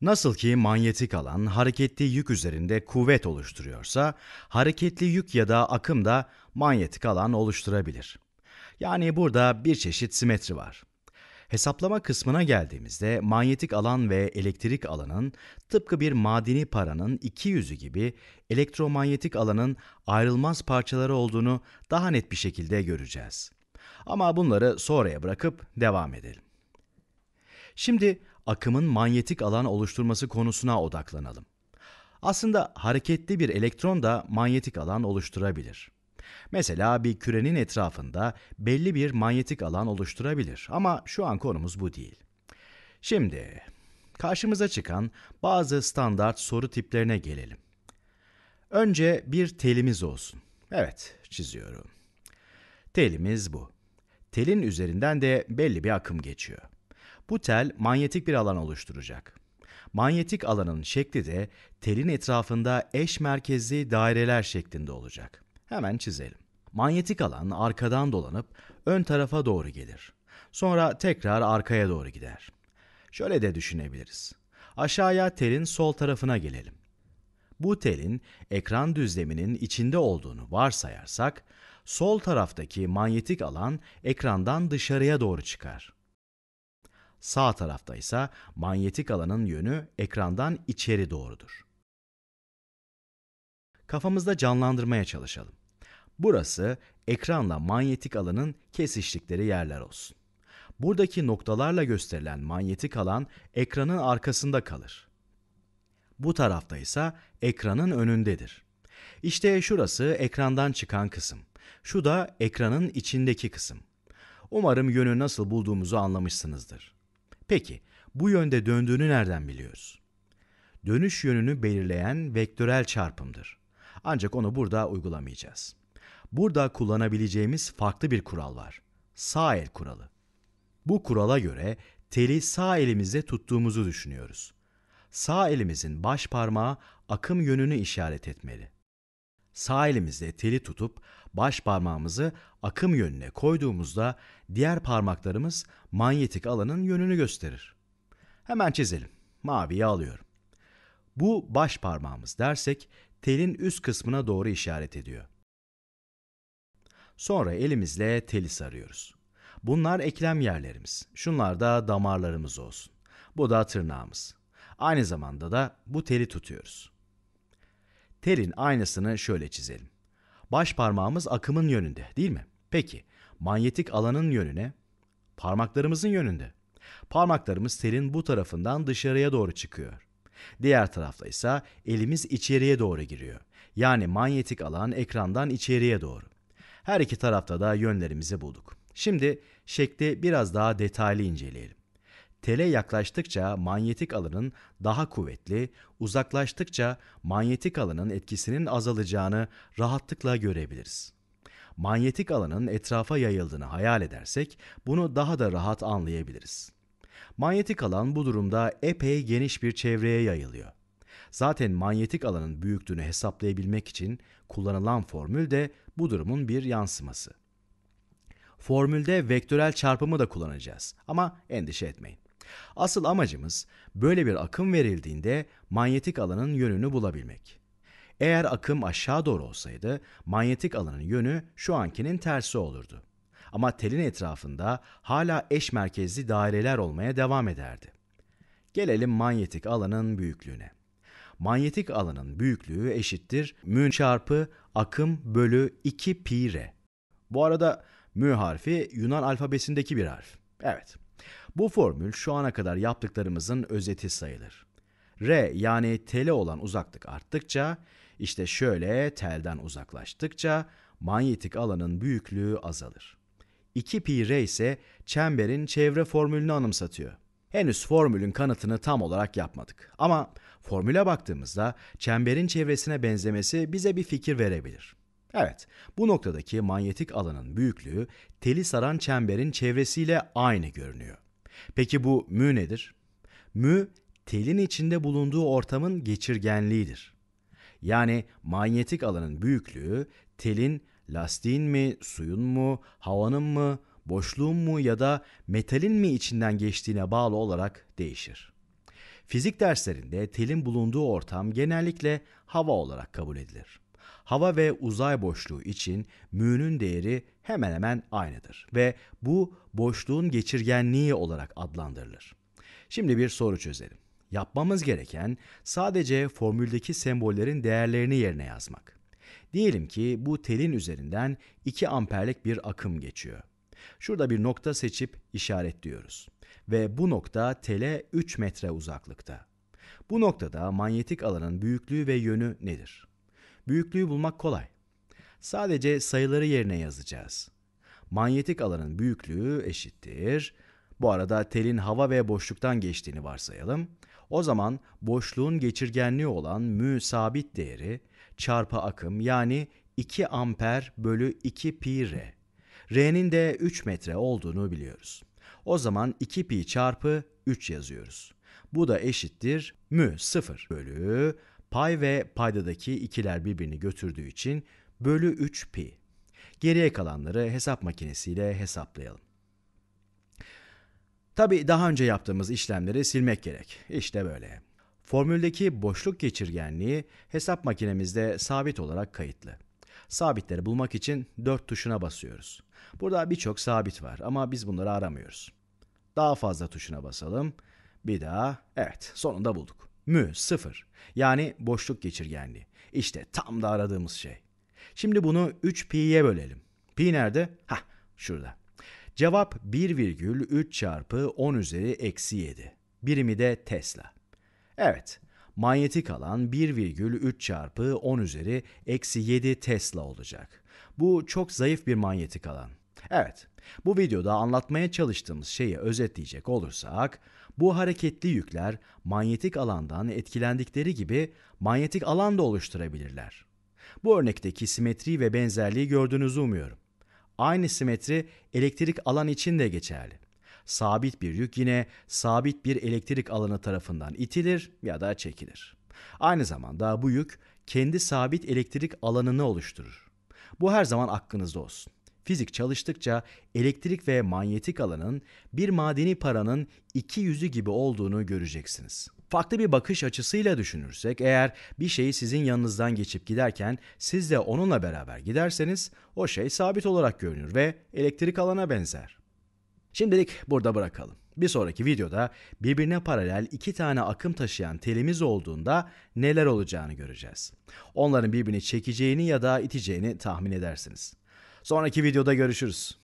Nasıl ki manyetik alan hareketli yük üzerinde kuvvet oluşturuyorsa, hareketli yük ya da akım da manyetik alan oluşturabilir. Yani burada bir çeşit simetri var. Hesaplama kısmına geldiğimizde manyetik alan ve elektrik alanın tıpkı bir madeni paranın iki yüzü gibi elektromanyetik alanın ayrılmaz parçaları olduğunu daha net bir şekilde göreceğiz. Ama bunları sonraya bırakıp devam edelim. Şimdi akımın manyetik alan oluşturması konusuna odaklanalım. Aslında hareketli bir elektron da manyetik alan oluşturabilir. Mesela bir kürenin etrafında belli bir manyetik alan oluşturabilir ama şu an konumuz bu değil. Şimdi karşımıza çıkan bazı standart soru tiplerine gelelim. Önce bir telimiz olsun. Evet, çiziyorum. Telimiz bu. Telin üzerinden de belli bir akım geçiyor. Bu tel manyetik bir alan oluşturacak. Manyetik alanın şekli de telin etrafında eş merkezli daireler şeklinde olacak. Hemen çizelim. Manyetik alan arkadan dolanıp ön tarafa doğru gelir. Sonra tekrar arkaya doğru gider. Şöyle de düşünebiliriz. Aşağıya telin sol tarafına gelelim. Bu telin ekran düzleminin içinde olduğunu varsayarsak, sol taraftaki manyetik alan ekrandan dışarıya doğru çıkar sağ tarafta ise manyetik alanın yönü ekrandan içeri doğrudur. Kafamızda canlandırmaya çalışalım. Burası ekranla manyetik alanın kesiştikleri yerler olsun. Buradaki noktalarla gösterilen manyetik alan ekranın arkasında kalır. Bu tarafta ise ekranın önündedir. İşte şurası ekrandan çıkan kısım. Şu da ekranın içindeki kısım. Umarım yönü nasıl bulduğumuzu anlamışsınızdır. Peki bu yönde döndüğünü nereden biliyoruz? Dönüş yönünü belirleyen vektörel çarpımdır. Ancak onu burada uygulamayacağız. Burada kullanabileceğimiz farklı bir kural var. Sağ el kuralı. Bu kurala göre teli sağ elimizde tuttuğumuzu düşünüyoruz. Sağ elimizin baş parmağı akım yönünü işaret etmeli sağ elimizde teli tutup baş parmağımızı akım yönüne koyduğumuzda diğer parmaklarımız manyetik alanın yönünü gösterir. Hemen çizelim. Maviyi alıyorum. Bu baş parmağımız dersek telin üst kısmına doğru işaret ediyor. Sonra elimizle teli sarıyoruz. Bunlar eklem yerlerimiz. Şunlar da damarlarımız olsun. Bu da tırnağımız. Aynı zamanda da bu teli tutuyoruz. Terin aynısını şöyle çizelim. Baş parmağımız akımın yönünde değil mi? Peki manyetik alanın yönüne parmaklarımızın yönünde. Parmaklarımız terin bu tarafından dışarıya doğru çıkıyor. Diğer tarafta ise elimiz içeriye doğru giriyor. Yani manyetik alan ekrandan içeriye doğru. Her iki tarafta da yönlerimizi bulduk. Şimdi şekli biraz daha detaylı inceleyelim. Tele yaklaştıkça manyetik alanın daha kuvvetli, uzaklaştıkça manyetik alanın etkisinin azalacağını rahatlıkla görebiliriz. Manyetik alanın etrafa yayıldığını hayal edersek bunu daha da rahat anlayabiliriz. Manyetik alan bu durumda epey geniş bir çevreye yayılıyor. Zaten manyetik alanın büyüklüğünü hesaplayabilmek için kullanılan formül de bu durumun bir yansıması. Formülde vektörel çarpımı da kullanacağız ama endişe etmeyin. Asıl amacımız böyle bir akım verildiğinde manyetik alanın yönünü bulabilmek. Eğer akım aşağı doğru olsaydı manyetik alanın yönü şu ankinin tersi olurdu. Ama telin etrafında hala eş merkezli daireler olmaya devam ederdi. Gelelim manyetik alanın büyüklüğüne. Manyetik alanın büyüklüğü eşittir mü çarpı akım bölü 2 pi r. Bu arada mü harfi Yunan alfabesindeki bir harf. Evet. Bu formül şu ana kadar yaptıklarımızın özeti sayılır. R yani tele olan uzaklık arttıkça, işte şöyle telden uzaklaştıkça manyetik alanın büyüklüğü azalır. 2 pi r ise çemberin çevre formülünü anımsatıyor. Henüz formülün kanıtını tam olarak yapmadık ama formüle baktığımızda çemberin çevresine benzemesi bize bir fikir verebilir. Evet, bu noktadaki manyetik alanın büyüklüğü teli saran çemberin çevresiyle aynı görünüyor. Peki bu mü nedir? Mü telin içinde bulunduğu ortamın geçirgenliğidir. Yani manyetik alanın büyüklüğü telin lastiğin mi, suyun mu, havanın mı, boşluğun mu ya da metalin mi içinden geçtiğine bağlı olarak değişir. Fizik derslerinde telin bulunduğu ortam genellikle hava olarak kabul edilir. Hava ve uzay boşluğu için mü'nün değeri hemen hemen aynıdır ve bu boşluğun geçirgenliği olarak adlandırılır. Şimdi bir soru çözelim. Yapmamız gereken sadece formüldeki sembollerin değerlerini yerine yazmak. Diyelim ki bu telin üzerinden 2 amperlik bir akım geçiyor. Şurada bir nokta seçip işaretliyoruz ve bu nokta tele 3 metre uzaklıkta. Bu noktada manyetik alanın büyüklüğü ve yönü nedir? Büyüklüğü bulmak kolay. Sadece sayıları yerine yazacağız. Manyetik alanın büyüklüğü eşittir. Bu arada telin hava ve boşluktan geçtiğini varsayalım. O zaman boşluğun geçirgenliği olan mü sabit değeri çarpı akım yani 2 amper bölü 2 pi r. R'nin de 3 metre olduğunu biliyoruz. O zaman 2 pi çarpı 3 yazıyoruz. Bu da eşittir mü 0 bölü Pay ve paydadaki ikiler birbirini götürdüğü için bölü 3 pi. Geriye kalanları hesap makinesiyle hesaplayalım. Tabi daha önce yaptığımız işlemleri silmek gerek. İşte böyle. Formüldeki boşluk geçirgenliği hesap makinemizde sabit olarak kayıtlı. Sabitleri bulmak için 4 tuşuna basıyoruz. Burada birçok sabit var ama biz bunları aramıyoruz. Daha fazla tuşuna basalım. Bir daha. Evet, sonunda bulduk. Mü sıfır. Yani boşluk geçirgenliği. İşte tam da aradığımız şey. Şimdi bunu 3pi'ye bölelim. Pi nerede? Hah şurada. Cevap 1,3 çarpı 10 üzeri eksi 7. Birimi de Tesla. Evet, manyetik alan 1,3 çarpı 10 üzeri eksi 7 Tesla olacak. Bu çok zayıf bir manyetik alan. Evet, bu videoda anlatmaya çalıştığımız şeyi özetleyecek olursak, bu hareketli yükler manyetik alandan etkilendikleri gibi manyetik alan da oluşturabilirler. Bu örnekteki simetri ve benzerliği gördüğünüzü umuyorum. Aynı simetri elektrik alan için de geçerli. Sabit bir yük yine sabit bir elektrik alanı tarafından itilir ya da çekilir. Aynı zamanda bu yük kendi sabit elektrik alanını oluşturur. Bu her zaman aklınızda olsun. Fizik çalıştıkça elektrik ve manyetik alanın bir madeni paranın iki yüzü gibi olduğunu göreceksiniz. Farklı bir bakış açısıyla düşünürsek eğer bir şey sizin yanınızdan geçip giderken siz de onunla beraber giderseniz o şey sabit olarak görünür ve elektrik alana benzer. Şimdilik burada bırakalım. Bir sonraki videoda birbirine paralel iki tane akım taşıyan telimiz olduğunda neler olacağını göreceğiz. Onların birbirini çekeceğini ya da iteceğini tahmin edersiniz. Sonraki videoda görüşürüz.